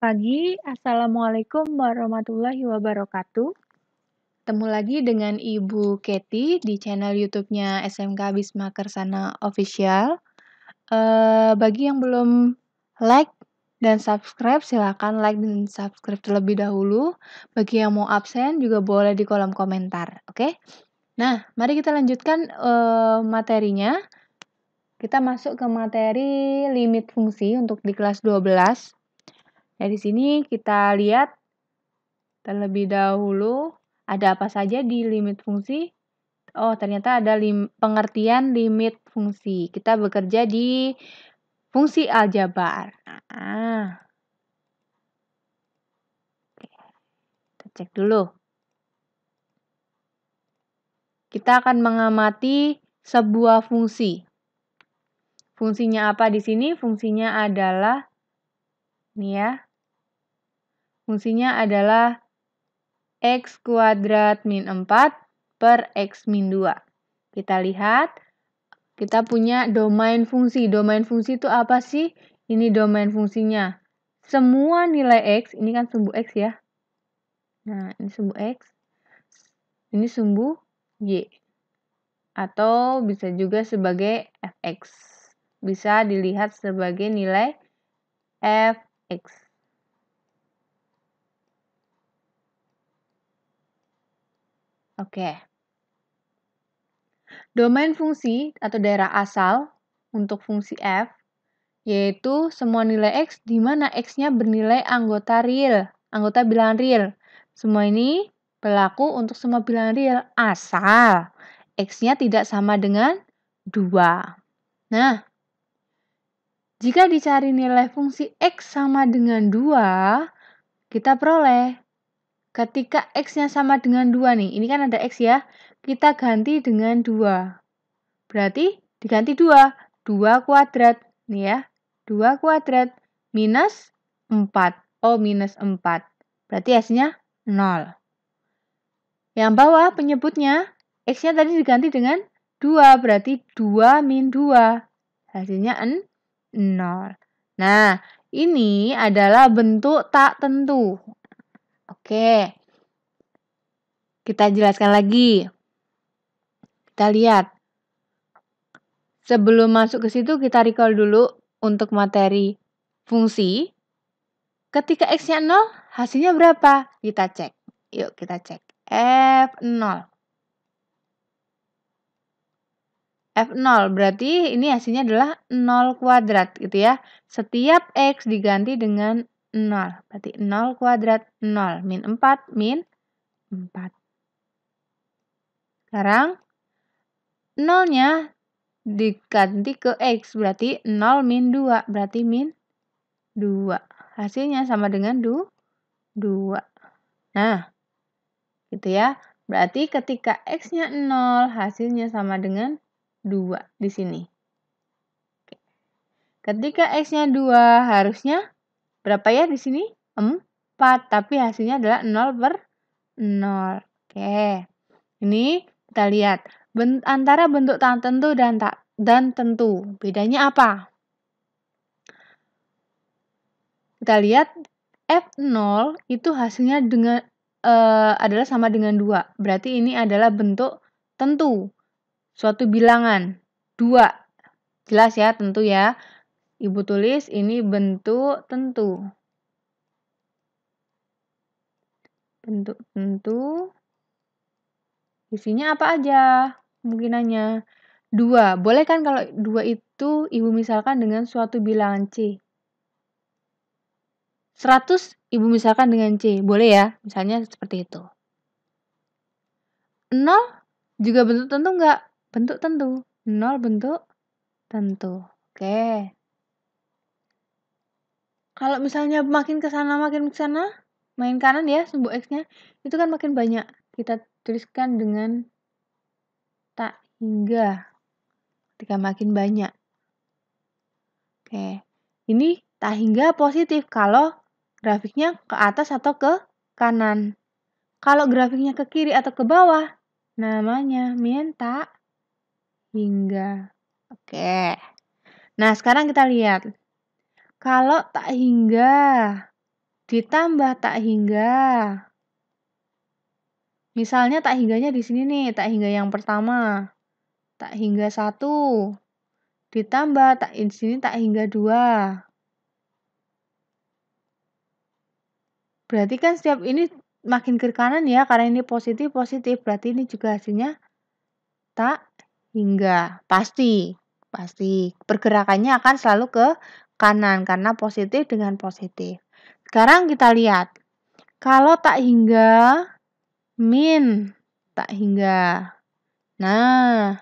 Pagi, Assalamualaikum warahmatullahi wabarakatuh. Ketemu lagi dengan Ibu Katie di channel YouTube-nya SMK Bisma Kersana Official. Uh, bagi yang belum like dan subscribe, silahkan like dan subscribe terlebih dahulu. Bagi yang mau absen juga boleh di kolom komentar, oke? Okay? Nah, mari kita lanjutkan uh, materinya. Kita masuk ke materi limit fungsi untuk di kelas 12. Nah, di sini kita lihat terlebih dahulu ada apa saja di limit fungsi. Oh, ternyata ada lim pengertian limit fungsi. Kita bekerja di fungsi aljabar. Ah. kita cek dulu. Kita akan mengamati sebuah fungsi. Fungsinya apa di sini? Fungsinya adalah nih ya. Fungsinya adalah X kuadrat min 4 per X min 2. Kita lihat, kita punya domain fungsi. Domain fungsi itu apa sih? Ini domain fungsinya. Semua nilai X, ini kan sumbu X ya. Nah, ini sumbu X. Ini sumbu Y. Atau bisa juga sebagai fx. Bisa dilihat sebagai nilai fx. Oke. Domain fungsi atau daerah asal untuk fungsi f yaitu semua nilai x di mana x-nya bernilai anggota real, anggota bilangan real. Semua ini berlaku untuk semua bilangan real asal x-nya tidak sama dengan 2. Nah, jika dicari nilai fungsi x sama dengan 2, kita peroleh Ketika X-nya sama dengan 2 nih, ini kan ada X ya, kita ganti dengan 2. Berarti diganti 2, 2 kuadrat, nih ya, 2 kuadrat minus 4. Oh, minus 4. Berarti hasilnya 0. Yang bawah penyebutnya, X-nya tadi diganti dengan 2, berarti 2 min 2. Hasilnya 0. Nah, ini adalah bentuk tak tentu. Oke. Kita jelaskan lagi. Kita lihat. Sebelum masuk ke situ kita recall dulu untuk materi fungsi. Ketika x-nya 0, hasilnya berapa? Kita cek. Yuk kita cek. F0. F0 berarti ini hasilnya adalah 0 kuadrat gitu ya. Setiap X diganti dengan 0. Berarti 0 kuadrat 0 min 4 min 4. Sekarang 0-nya diganti ke X. Berarti 0 min 2. Berarti min 2. Hasilnya sama dengan 2. 2. Nah, gitu ya. Berarti ketika X-nya 0, hasilnya sama dengan 2 di sini. Ketika X-nya 2, harusnya berapa ya di sini? 4, tapi hasilnya adalah 0 per 0. Oke. Ini kita lihat Bent antara bentuk tak tentu dan tak dan tentu. Bedanya apa? Kita lihat F0 itu hasilnya dengan e, adalah sama dengan 2. Berarti ini adalah bentuk tentu. Suatu bilangan 2. Jelas ya, tentu ya. Ibu tulis ini bentuk tentu. Bentuk tentu. Isinya apa aja? Kemungkinannya. Dua. Boleh kan kalau dua itu ibu misalkan dengan suatu bilangan C. 100 ibu misalkan dengan C. Boleh ya? Misalnya seperti itu. 0 juga bentuk tentu enggak? Bentuk tentu. 0 bentuk tentu. Oke kalau misalnya makin ke sana makin ke sana main kanan ya sumbu x-nya itu kan makin banyak kita tuliskan dengan tak hingga ketika makin banyak oke ini tak hingga positif kalau grafiknya ke atas atau ke kanan kalau grafiknya ke kiri atau ke bawah namanya minta hingga oke nah sekarang kita lihat kalau tak hingga, ditambah tak hingga. Misalnya tak hingganya di sini nih, tak hingga yang pertama. Tak hingga satu. Ditambah tak di sini tak hingga dua. Berarti kan setiap ini makin ke kanan ya, karena ini positif, positif. Berarti ini juga hasilnya tak hingga. Pasti, pasti. Pergerakannya akan selalu ke kanan karena positif dengan positif. Sekarang kita lihat. Kalau tak hingga min tak hingga. Nah,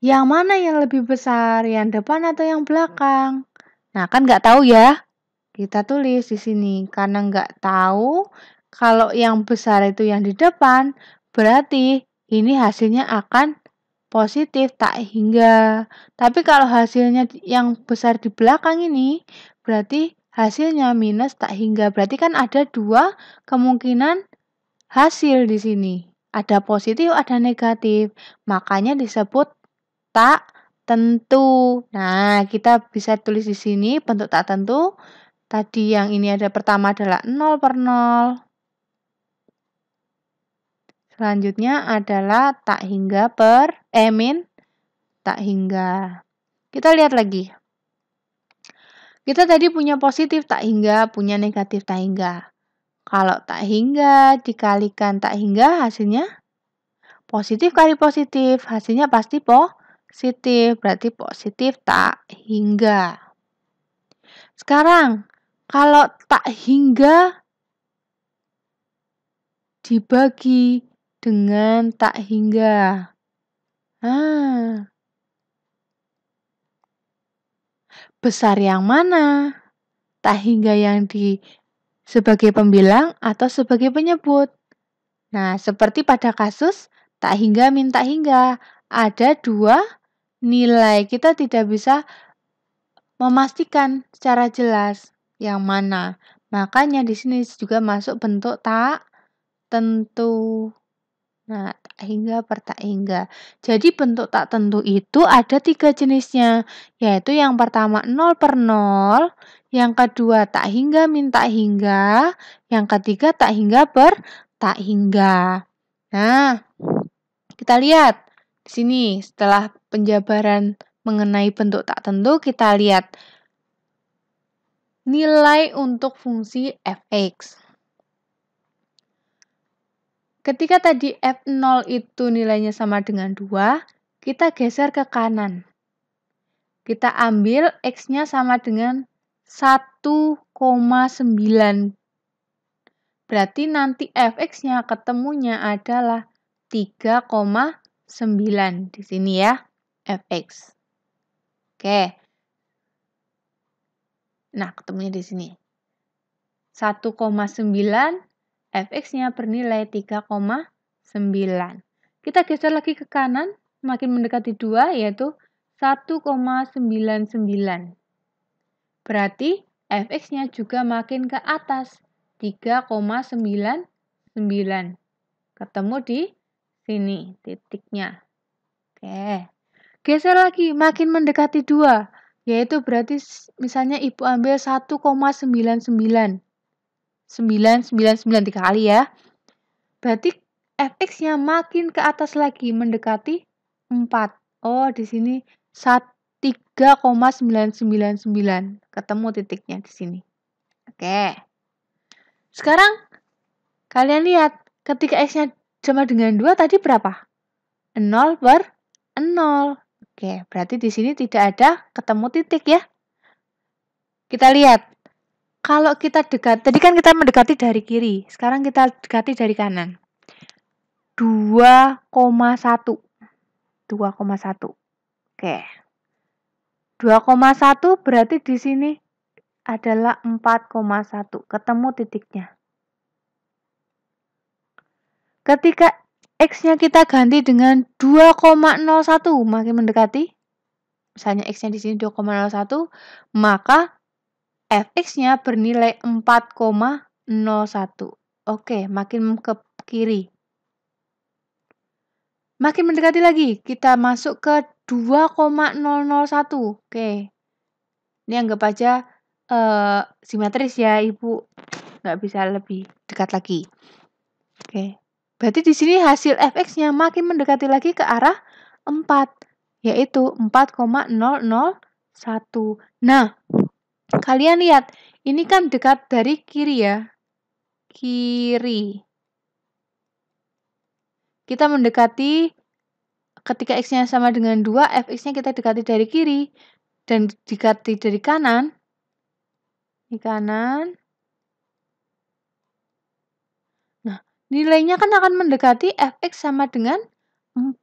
yang mana yang lebih besar, yang depan atau yang belakang? Nah, kan nggak tahu ya. Kita tulis di sini karena nggak tahu kalau yang besar itu yang di depan, berarti ini hasilnya akan positif tak hingga. Tapi kalau hasilnya yang besar di belakang ini berarti hasilnya minus tak hingga. Berarti kan ada dua kemungkinan hasil di sini. Ada positif, ada negatif. Makanya disebut tak tentu. Nah, kita bisa tulis di sini bentuk tak tentu. Tadi yang ini ada pertama adalah 0 per 0. Selanjutnya adalah tak hingga per emin eh, tak hingga. Kita lihat lagi. Kita tadi punya positif tak hingga, punya negatif tak hingga. Kalau tak hingga dikalikan tak hingga hasilnya positif kali positif, hasilnya pasti positif, berarti positif tak hingga. Sekarang kalau tak hingga dibagi dengan tak hingga. Ah. Besar yang mana? Tak hingga yang di sebagai pembilang atau sebagai penyebut. Nah, seperti pada kasus tak hingga minta hingga, ada dua nilai kita tidak bisa memastikan secara jelas yang mana. Makanya di sini juga masuk bentuk tak tentu. Nah, tak hingga per tak hingga. Jadi bentuk tak tentu itu ada tiga jenisnya, yaitu yang pertama 0 per 0, yang kedua tak hingga min hingga, yang ketiga tak hingga per tak hingga. Nah, kita lihat di sini setelah penjabaran mengenai bentuk tak tentu kita lihat nilai untuk fungsi fx. Ketika tadi F0 itu nilainya sama dengan 2, kita geser ke kanan. Kita ambil X-nya sama dengan 1,9. Berarti nanti fx-nya ketemunya adalah 3,9 di sini ya, fx. Oke. Nah, ketemunya di sini. 1,9 fx-nya bernilai 3,9. Kita geser lagi ke kanan, makin mendekati 2 yaitu 1,99. Berarti fx-nya juga makin ke atas, 3,99. Ketemu di sini titiknya. Oke. Geser lagi, makin mendekati 2, yaitu berarti misalnya ibu ambil 1,99. 999 kali ya. Berarti fx-nya makin ke atas lagi mendekati 4. Oh, di sini 3,999. Ketemu titiknya di sini. Oke. Sekarang kalian lihat ketika x-nya sama dengan 2 tadi berapa? 0 per 0. Oke, berarti di sini tidak ada ketemu titik ya. Kita lihat kalau kita dekat, tadi kan kita mendekati dari kiri, sekarang kita dekati dari kanan. 2,1. 2,1. Oke. 2,1 berarti di sini adalah 4,1. Ketemu titiknya. Ketika X-nya kita ganti dengan 2,01, makin mendekati, misalnya X-nya di sini 2,01, maka FX-nya bernilai 4,01. Oke, makin ke kiri. Makin mendekati lagi, kita masuk ke 2,001. Oke. Ini anggap aja uh, simetris ya, Ibu. Nggak bisa lebih dekat lagi. Oke. Berarti di sini hasil FX-nya makin mendekati lagi ke arah 4, yaitu 4,001. Nah, Kalian lihat, ini kan dekat dari kiri ya. Kiri. Kita mendekati ketika x-nya sama dengan 2, fx-nya kita dekati dari kiri. Dan dekati dari kanan. Di kanan. Nah, nilainya kan akan mendekati fx sama dengan 4.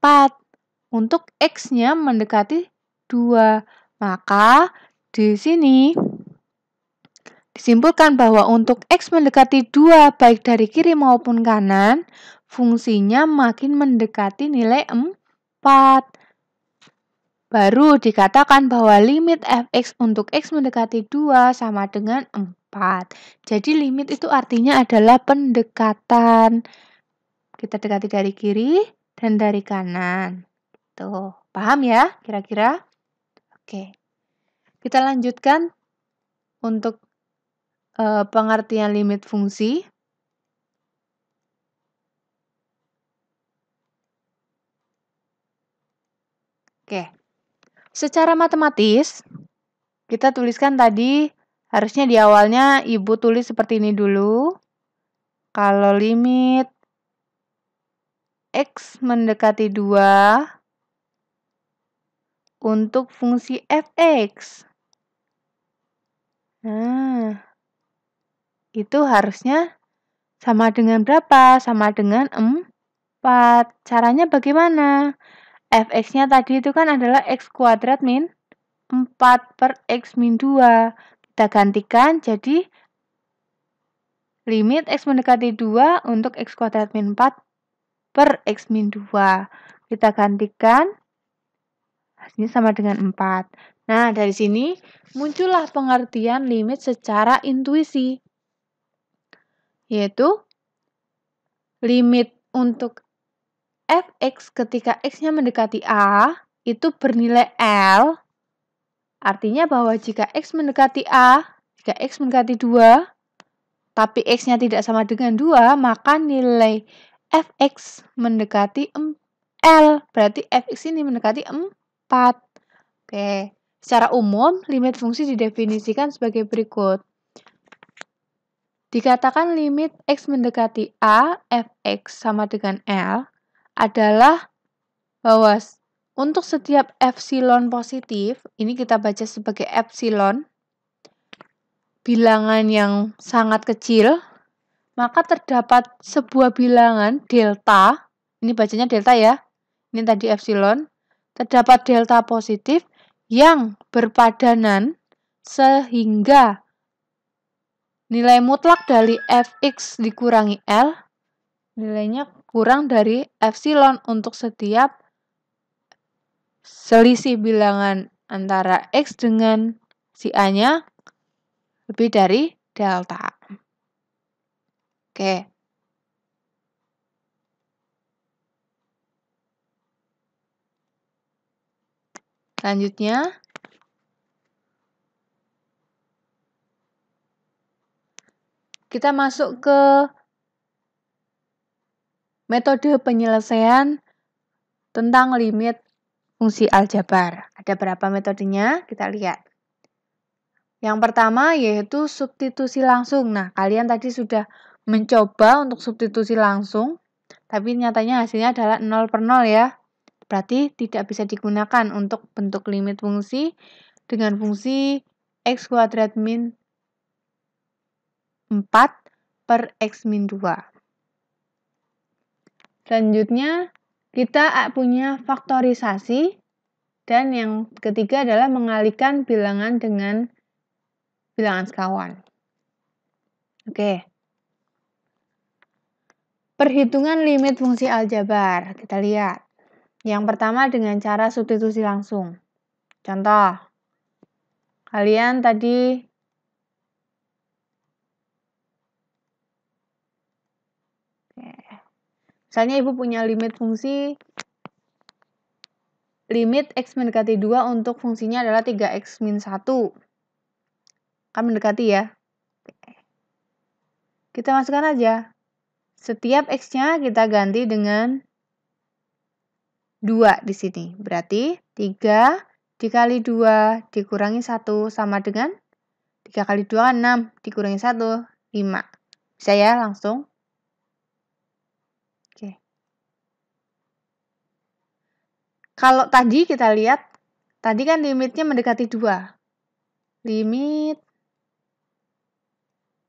Untuk x-nya mendekati 2. Maka di sini Disimpulkan bahwa untuk X mendekati 2 baik dari kiri maupun kanan, fungsinya makin mendekati nilai 4. Baru dikatakan bahwa limit fx untuk x mendekati 2 sama dengan 4. Jadi limit itu artinya adalah pendekatan. Kita dekati dari kiri dan dari kanan. Tuh, paham ya kira-kira? Oke. Kita lanjutkan untuk Eh, pengertian limit fungsi. Oke, secara matematis kita tuliskan tadi harusnya di awalnya ibu tulis seperti ini dulu. Kalau limit x mendekati 2 untuk fungsi fx. Nah, itu harusnya sama dengan berapa? Sama dengan 4. Caranya bagaimana? fx-nya tadi itu kan adalah x kuadrat min 4 per x min 2. Kita gantikan jadi limit x mendekati 2 untuk x kuadrat min 4 per x min 2. Kita gantikan hasilnya sama dengan 4. Nah, dari sini muncullah pengertian limit secara intuisi yaitu limit untuk fx ketika x-nya mendekati a itu bernilai L. Artinya bahwa jika x mendekati a, jika x mendekati 2, tapi x-nya tidak sama dengan 2, maka nilai fx mendekati L. Berarti fx ini mendekati 4. Oke. Secara umum, limit fungsi didefinisikan sebagai berikut. Dikatakan limit X mendekati A, Fx sama dengan L adalah bahwa untuk setiap epsilon positif, ini kita baca sebagai epsilon, bilangan yang sangat kecil, maka terdapat sebuah bilangan delta, ini bacanya delta ya, ini tadi epsilon, terdapat delta positif yang berpadanan sehingga Nilai mutlak dari fx dikurangi L, nilainya kurang dari epsilon untuk setiap selisih bilangan antara x dengan si A-nya lebih dari delta. Oke. Selanjutnya, Kita masuk ke metode penyelesaian tentang limit fungsi aljabar. Ada berapa metodenya? Kita lihat. Yang pertama yaitu substitusi langsung. Nah, kalian tadi sudah mencoba untuk substitusi langsung, tapi nyatanya hasilnya adalah 0 per 0 ya. Berarti tidak bisa digunakan untuk bentuk limit fungsi dengan fungsi x kuadrat min 4 per X min 2. Selanjutnya, kita punya faktorisasi. Dan yang ketiga adalah mengalihkan bilangan dengan bilangan sekawan. Oke. Perhitungan limit fungsi aljabar. Kita lihat. Yang pertama dengan cara substitusi langsung. Contoh, kalian tadi Misalnya ibu punya limit fungsi limit x mendekati 2 untuk fungsinya adalah 3x min 1. Kan mendekati ya. Kita masukkan aja. Setiap x-nya kita ganti dengan 2 di sini. Berarti 3 dikali 2 dikurangi 1 sama dengan 3 kali 2 kan 6 dikurangi 1 5. Bisa ya langsung? Kalau tadi kita lihat, tadi kan limitnya mendekati 2. Limit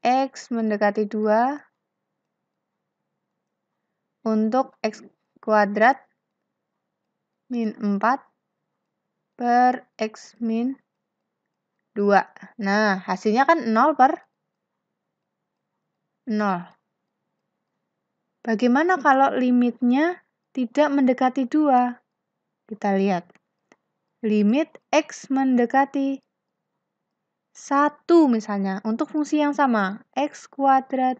X mendekati 2 untuk X kuadrat min 4 per X min 2. Nah, hasilnya kan 0 per 0. Bagaimana kalau limitnya tidak mendekati 2? Kita lihat. Limit X mendekati 1 misalnya. Untuk fungsi yang sama. X kuadrat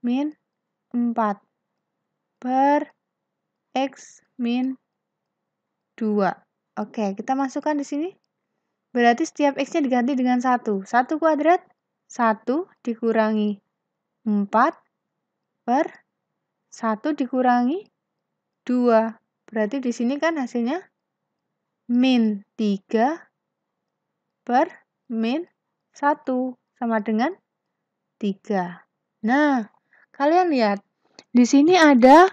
min 4 per X min 2. Oke, kita masukkan di sini. Berarti setiap X-nya diganti dengan 1. 1 kuadrat, 1 dikurangi 4 per 1 dikurangi 2. Berarti di sini kan hasilnya min 3 per min 1 sama dengan 3. Nah, kalian lihat. Di sini ada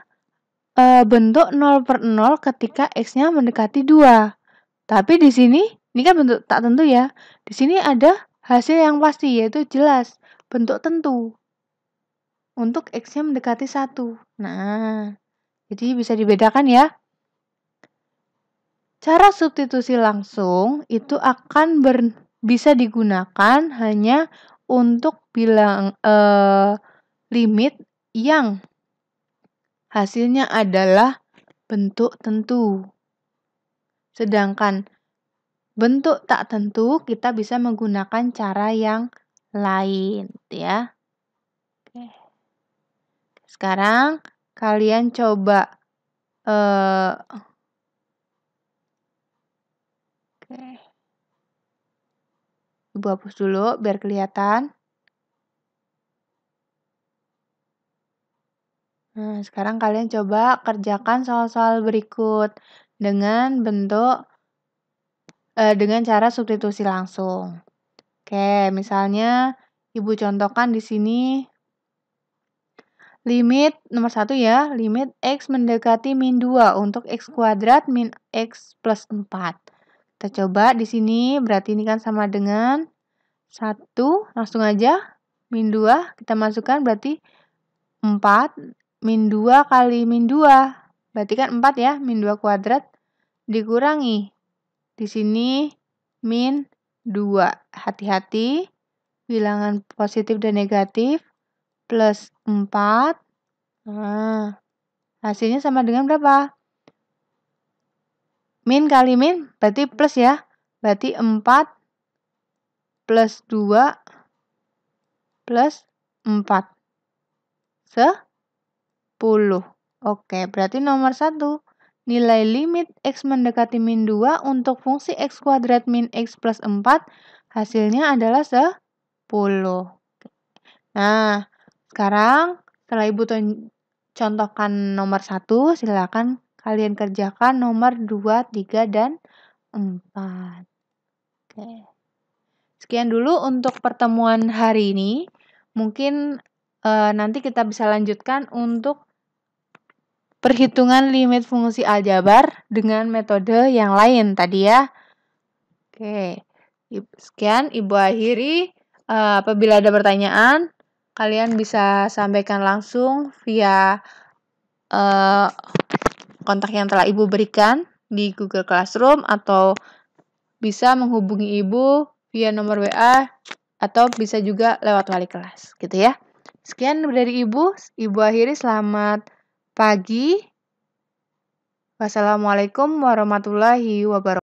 e, bentuk 0 per 0 ketika x-nya mendekati 2. Tapi di sini, ini kan bentuk tak tentu ya. Di sini ada hasil yang pasti, yaitu jelas. Bentuk tentu. Untuk x-nya mendekati 1. Nah, jadi bisa dibedakan ya. Cara substitusi langsung itu akan ber, bisa digunakan hanya untuk bilang eh, limit yang hasilnya adalah bentuk tentu. Sedangkan bentuk tak tentu kita bisa menggunakan cara yang lain, ya. Oke. Sekarang kalian coba eh, Oke. Ibu hapus dulu biar kelihatan. Nah, sekarang kalian coba kerjakan soal-soal berikut dengan bentuk eh, dengan cara substitusi langsung. Oke, misalnya Ibu contohkan di sini limit nomor satu ya, limit x mendekati min 2 untuk x kuadrat min x plus 4. Kita coba di sini, berarti ini kan sama dengan 1, langsung aja, min 2, kita masukkan berarti 4, min 2 kali min 2, berarti kan 4 ya, min 2 kuadrat, dikurangi. Di sini, min 2. Hati-hati, bilangan positif dan negatif, plus 4. Nah, hasilnya sama dengan berapa? Min kali min berarti plus ya. Berarti 4 plus 2 plus 4. 10. Oke, berarti nomor 1. Nilai limit x mendekati min 2 untuk fungsi x kuadrat min x plus 4 hasilnya adalah 10. Nah, sekarang setelah Ibu contohkan nomor 1, silakan Kalian kerjakan nomor 2, 3, dan 4. Oke. Sekian dulu untuk pertemuan hari ini. Mungkin e, nanti kita bisa lanjutkan untuk perhitungan limit fungsi aljabar dengan metode yang lain tadi ya. Oke. Sekian Ibu akhiri. E, apabila ada pertanyaan, kalian bisa sampaikan langsung via uh, kontak yang telah Ibu berikan di Google Classroom atau bisa menghubungi Ibu via nomor WA atau bisa juga lewat wali kelas gitu ya. Sekian dari Ibu, Ibu akhiri selamat pagi. Wassalamualaikum warahmatullahi wabarakatuh.